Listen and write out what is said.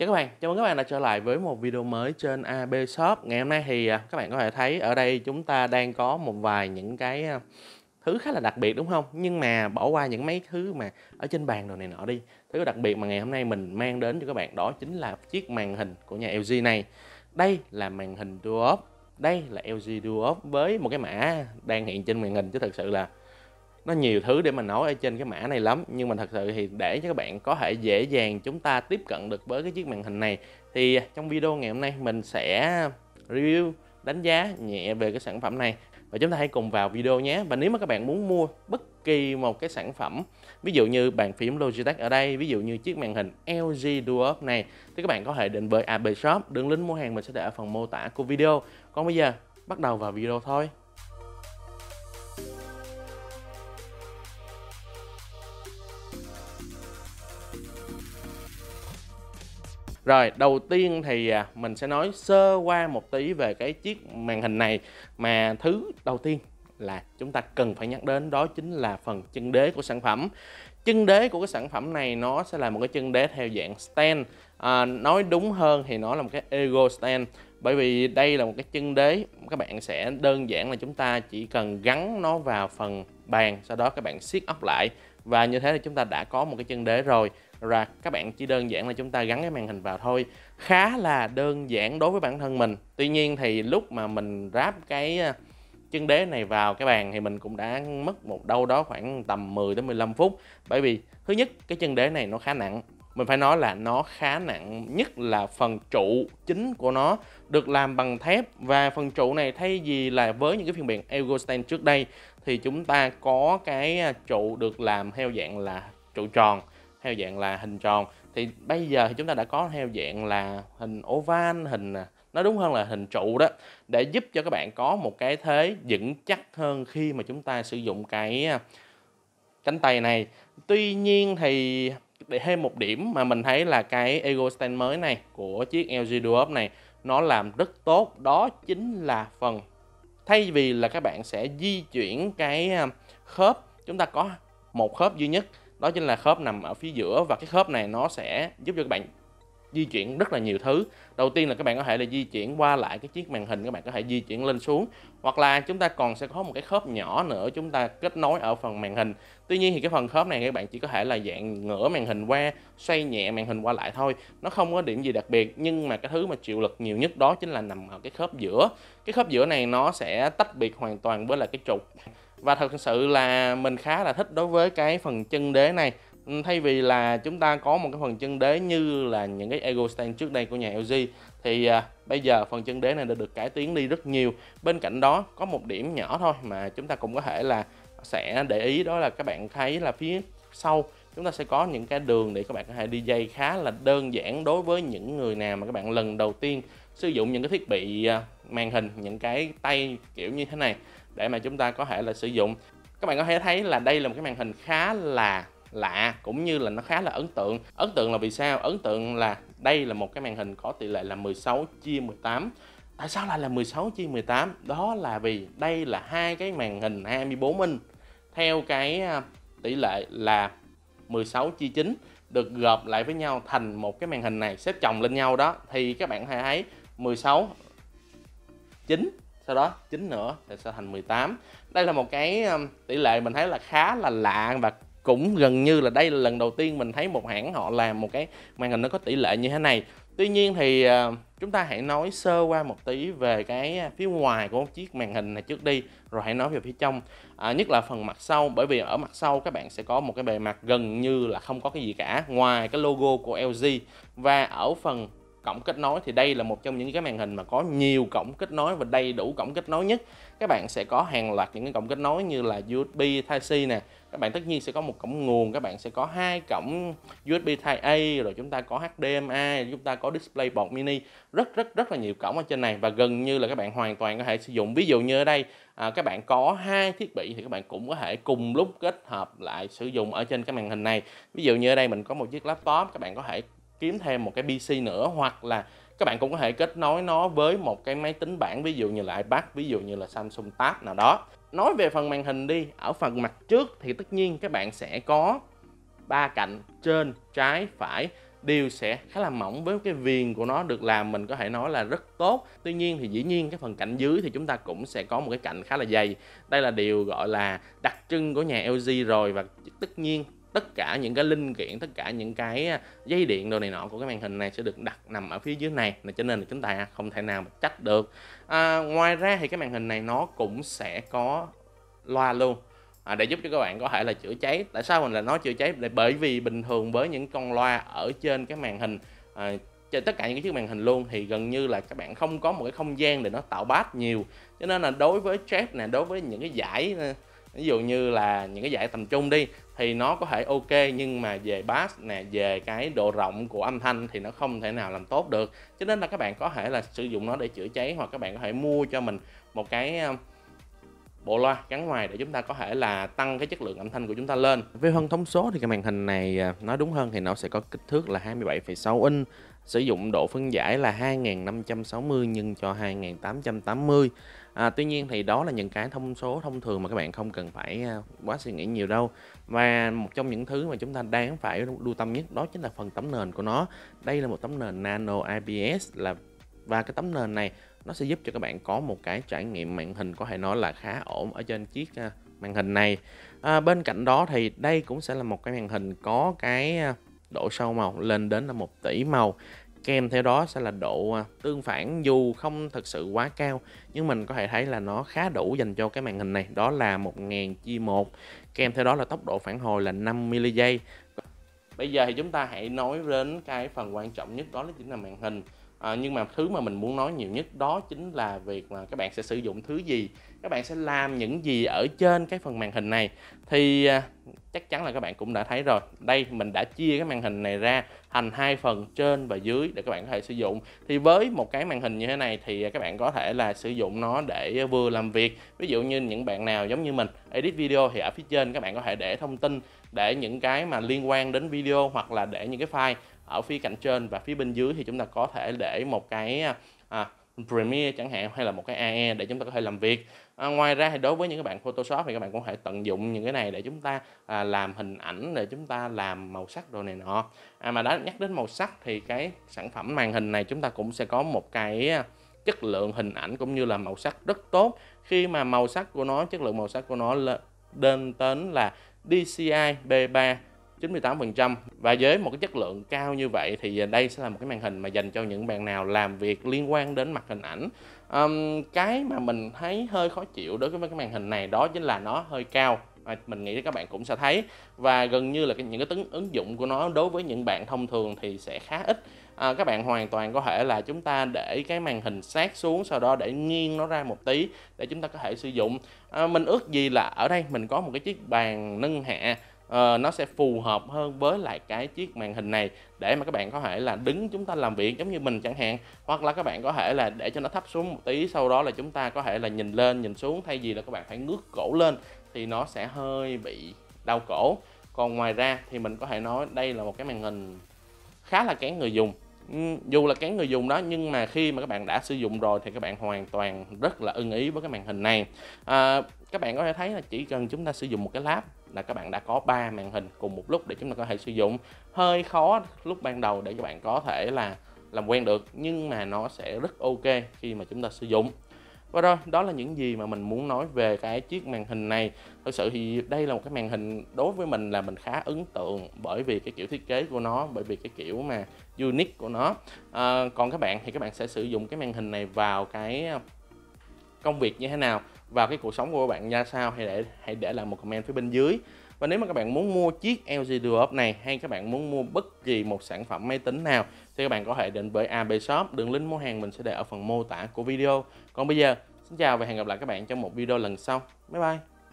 Chào các bạn, chào mừng các bạn đã trở lại với một video mới trên AB Shop Ngày hôm nay thì à, các bạn có thể thấy ở đây chúng ta đang có một vài những cái à, thứ khá là đặc biệt đúng không? Nhưng mà bỏ qua những mấy thứ mà ở trên bàn đồ này nọ đi Thứ đặc biệt mà ngày hôm nay mình mang đến cho các bạn đó chính là chiếc màn hình của nhà LG này Đây là màn hình DualOp Đây là LG DualOp với một cái mã đang hiện trên màn hình chứ thật sự là nó nhiều thứ để mà nói ở trên cái mã này lắm nhưng mà thật sự thì để cho các bạn có thể dễ dàng chúng ta tiếp cận được với cái chiếc màn hình này thì trong video ngày hôm nay mình sẽ review đánh giá nhẹ về cái sản phẩm này và chúng ta hãy cùng vào video nhé và nếu mà các bạn muốn mua bất kỳ một cái sản phẩm ví dụ như bàn phím Logitech ở đây ví dụ như chiếc màn hình LG Dual này thì các bạn có thể đến với AB Shop đường link mua hàng mình sẽ để ở phần mô tả của video còn bây giờ bắt đầu vào video thôi Rồi, đầu tiên thì à, mình sẽ nói sơ qua một tí về cái chiếc màn hình này mà thứ đầu tiên là chúng ta cần phải nhắc đến đó chính là phần chân đế của sản phẩm. Chân đế của cái sản phẩm này nó sẽ là một cái chân đế theo dạng stand. À, nói đúng hơn thì nó là một cái ego stand bởi vì đây là một cái chân đế các bạn sẽ đơn giản là chúng ta chỉ cần gắn nó vào phần bàn sau đó các bạn siết ốc lại và như thế thì chúng ta đã có một cái chân đế rồi ra các bạn chỉ đơn giản là chúng ta gắn cái màn hình vào thôi khá là đơn giản đối với bản thân mình tuy nhiên thì lúc mà mình ráp cái à, chân đế này vào cái bàn thì mình cũng đã mất một đâu đó khoảng tầm 10 đến 15 phút bởi vì thứ nhất cái chân đế này nó khá nặng mình phải nói là nó khá nặng nhất là phần trụ chính của nó được làm bằng thép và phần trụ này thay vì là với những cái phiên bản Egostand trước đây thì chúng ta có cái à, trụ được làm theo dạng là trụ tròn theo dạng là hình tròn thì bây giờ thì chúng ta đã có theo dạng là hình oval hình à, nó đúng hơn là hình trụ đó để giúp cho các bạn có một cái thế vững chắc hơn khi mà chúng ta sử dụng cái à, cánh tay này tuy nhiên thì để thêm một điểm mà mình thấy là cái ego stand mới này của chiếc LG Duop này nó làm rất tốt đó chính là phần thay vì là các bạn sẽ di chuyển cái à, khớp chúng ta có một khớp duy nhất đó chính là khớp nằm ở phía giữa và cái khớp này nó sẽ giúp cho các bạn di chuyển rất là nhiều thứ đầu tiên là các bạn có thể là di chuyển qua lại cái chiếc màn hình các bạn có thể di chuyển lên xuống hoặc là chúng ta còn sẽ có một cái khớp nhỏ nữa chúng ta kết nối ở phần màn hình tuy nhiên thì cái phần khớp này các bạn chỉ có thể là dạng ngửa màn hình qua xoay nhẹ màn hình qua lại thôi nó không có điểm gì đặc biệt nhưng mà cái thứ mà chịu lực nhiều nhất đó chính là nằm ở cái khớp giữa cái khớp giữa này nó sẽ tách biệt hoàn toàn với là cái trục và thật sự là mình khá là thích đối với cái phần chân đế này ừ, thay vì là chúng ta có một cái phần chân đế như là những cái ego stand trước đây của nhà LG thì à, bây giờ phần chân đế này đã được cải tiến đi rất nhiều bên cạnh đó có một điểm nhỏ thôi mà chúng ta cũng có thể là sẽ để ý đó là các bạn thấy là phía sau chúng ta sẽ có những cái đường để các bạn có thể đi dây khá là đơn giản đối với những người nào mà các bạn lần đầu tiên sử dụng những cái thiết bị à, màn hình những cái tay kiểu như thế này để mà chúng ta có thể là sử dụng các bạn có thể thấy là đây là một cái màn hình khá là lạ cũng như là nó khá là ấn tượng ấn tượng là vì sao ấn tượng là đây là một cái màn hình có tỷ lệ là 16 chia 18 tại sao lại là 16 chia 18 đó là vì đây là hai cái màn hình 24 inch theo cái à, tỷ lệ là 16 chia 9 được gộp lại với nhau thành một cái màn hình này xếp chồng lên nhau đó thì các bạn hãy thấy 16 9 sau đó 9 nữa thì sẽ thành 18 đây là một cái um, tỷ lệ mình thấy là khá là lạ và cũng gần như là đây là lần đầu tiên mình thấy một hãng họ làm một cái màn hình nó có tỷ lệ như thế này tuy nhiên thì ờ, chúng ta hãy nói sơ qua một tí về cái phía ngoài của chiếc màn hình này trước đi rồi hãy nói về phía trong à, nhất là phần mặt sau bởi vì ở mặt sau các bạn sẽ có một cái bề mặt gần như là không có cái gì cả ngoài cái logo của LG và ở phần cổng kết nối thì đây là một trong những cái màn hình mà có nhiều cổng kết nối và đầy đủ cổng kết nối nhất các bạn sẽ có hàng loạt những cái cổng kết nối như là USB Type-C nè các bạn tất nhiên sẽ có một cổng nguồn các bạn sẽ có hai cổng USB Type-A rồi chúng ta có HDMI chúng ta có DisplayPort mini rất rất rất là nhiều cổng ở trên này và gần như là các bạn hoàn toàn có thể sử dụng ví dụ như ở đây à, các bạn có hai thiết bị thì các bạn cũng có thể cùng lúc kết hợp lại sử dụng ở trên cái màn hình này ví dụ như ở đây mình có một chiếc laptop các bạn có thể kiếm thêm một cái PC nữa hoặc là các bạn cũng có thể kết nối nó với một cái máy tính bảng ví dụ như là iPad, ví dụ như là Samsung Tab nào đó. Nói về phần màn hình đi, ở phần mặt trước thì tất nhiên các bạn sẽ có ba cạnh trên, trái, phải đều sẽ khá là mỏng với cái viền của nó được làm mình có thể nói là rất tốt tuy nhiên thì dĩ nhiên cái phần cạnh dưới thì chúng ta cũng sẽ có một cái cạnh khá là dày đây là điều gọi là đặc trưng của nhà LG rồi và tất nhiên tất cả những cái linh kiện tất cả những cái à, dây điện đồ này nọ của cái màn hình này sẽ được đặt nằm ở phía dưới này cho nên là chúng ta không thể nào mà trách được à, ngoài ra thì cái màn hình này nó cũng sẽ có loa luôn à, để giúp cho các bạn có thể là chữa cháy tại sao mình là nó chữa cháy bởi vì bình thường với những con loa ở trên cái màn hình à, trên tất cả những cái chiếc màn hình luôn thì gần như là các bạn không có một cái không gian để nó tạo bass nhiều cho nên là đối với trap này đối với những cái giải à, ví dụ như là những cái giải tầm trung đi thì nó có thể ok nhưng mà về bass nè về cái độ rộng của âm thanh thì nó không thể nào làm tốt được cho nên là các bạn có thể là sử dụng nó để chữa cháy hoặc các bạn có thể mua cho mình một cái um, bộ loa gắn ngoài để chúng ta có thể là tăng cái chất lượng âm thanh của chúng ta lên. Về hơn thông số thì cái màn hình này à, nói đúng hơn thì nó sẽ có kích thước là 27,6 inch, sử dụng độ phân giải là 2560 nhân cho 2880 à, tuy nhiên thì đó là những cái thông số thông thường mà các bạn không cần phải à, quá suy nghĩ nhiều đâu và một trong những thứ mà chúng ta đáng phải lưu tâm nhất đó chính là phần tấm nền của nó đây là một tấm nền nano IPS là và cái tấm nền này nó sẽ giúp cho các bạn có một cái trải nghiệm màn hình có thể nói là khá ổn ở trên chiếc à, màn hình này à, bên cạnh đó thì đây cũng sẽ là một cái màn hình có cái à, độ sâu màu lên đến là một tỷ màu kèm theo đó sẽ là độ à, tương phản dù không thực sự quá cao nhưng mình có thể thấy là nó khá đủ dành cho cái màn hình này đó là 1000 chia 1 kèm theo đó là tốc độ phản hồi là 5 mili giây bây giờ thì chúng ta hãy nói đến cái phần quan trọng nhất đó là chính là màn hình à, nhưng mà thứ mà mình muốn nói nhiều nhất đó chính là việc là các bạn sẽ sử dụng thứ gì các bạn sẽ làm những gì ở trên cái phần màn hình này thì à, chắc chắn là các bạn cũng đã thấy rồi đây mình đã chia cái màn hình này ra thành hai phần trên và dưới để các bạn có thể sử dụng thì với một cái màn hình như thế này thì à, các bạn có thể là sử dụng nó để vừa làm việc ví dụ như những bạn nào giống như mình edit video thì ở phía trên các bạn có thể để thông tin để những cái mà liên quan đến video hoặc là để những cái file ở phía cạnh trên và phía bên dưới thì chúng ta có thể để một cái à, à Premiere chẳng hạn hay là một cái AE để chúng ta có thể làm việc à, ngoài ra thì đối với những các bạn Photoshop thì các bạn cũng có thể tận dụng những cái này để chúng ta à, làm hình ảnh để chúng ta làm màu sắc đồ này nọ à, mà đã nhắc đến màu sắc thì cái sản phẩm màn hình này chúng ta cũng sẽ có một cái à, chất lượng hình ảnh cũng như là màu sắc rất tốt khi mà màu sắc của nó chất lượng màu sắc của nó lên đến là DCI B3 98% và với một cái chất lượng cao như vậy thì đây sẽ là một cái màn hình mà dành cho những bạn nào làm việc liên quan đến mặt hình ảnh um, cái mà mình thấy hơi khó chịu đối với cái màn hình này đó chính là nó hơi cao mà mình nghĩ các bạn cũng sẽ thấy và gần như là những cái tính ứng dụng của nó đối với những bạn thông thường thì sẽ khá ít à, các bạn hoàn toàn có thể là chúng ta để cái màn hình sát xuống sau đó để nghiêng nó ra một tí để chúng ta có thể sử dụng à, mình ước gì là ở đây mình có một cái chiếc bàn nâng hạ uh, nó sẽ phù hợp hơn với lại cái chiếc màn hình này để mà các bạn có thể là đứng chúng ta làm việc giống như mình chẳng hạn hoặc là các bạn có thể là để cho nó thấp xuống một tí sau đó là chúng ta có thể là nhìn lên nhìn xuống thay vì là các bạn phải ngước cổ lên thì nó sẽ hơi bị đau cổ còn ngoài ra thì mình có thể nói đây là một cái màn hình khá là kén người dùng ừ, dù là kén người dùng đó nhưng mà khi mà các bạn đã sử dụng rồi thì các bạn hoàn toàn rất là ưng ý với cái màn hình này à, các bạn có thể thấy là chỉ cần chúng ta sử dụng một cái lab là các bạn đã có ba màn hình cùng một lúc để chúng ta có thể sử dụng hơi khó lúc ban đầu để các bạn có thể là làm quen được nhưng mà nó sẽ rất ok khi mà chúng ta sử dụng và rồi đó là những gì mà mình muốn nói về cái chiếc màn hình này thực sự thì đây là một cái màn hình đối với mình là mình khá ấn tượng bởi vì cái kiểu thiết kế của nó bởi vì cái kiểu mà unique của nó à, còn các bạn thì các bạn sẽ sử dụng cái màn hình này vào cái à, công việc như thế nào vào cái cuộc sống của các bạn ra sao hãy để hãy để lại một comment phía bên dưới và nếu mà các bạn muốn mua chiếc LG Duop này hay các bạn muốn mua bất kỳ một sản phẩm máy tính nào thì các bạn có thể đến với AB Shop. Đường link mua hàng mình sẽ để ở phần mô tả của video. Còn bây giờ, xin chào và hẹn gặp lại các bạn trong một video lần sau. Bye bye!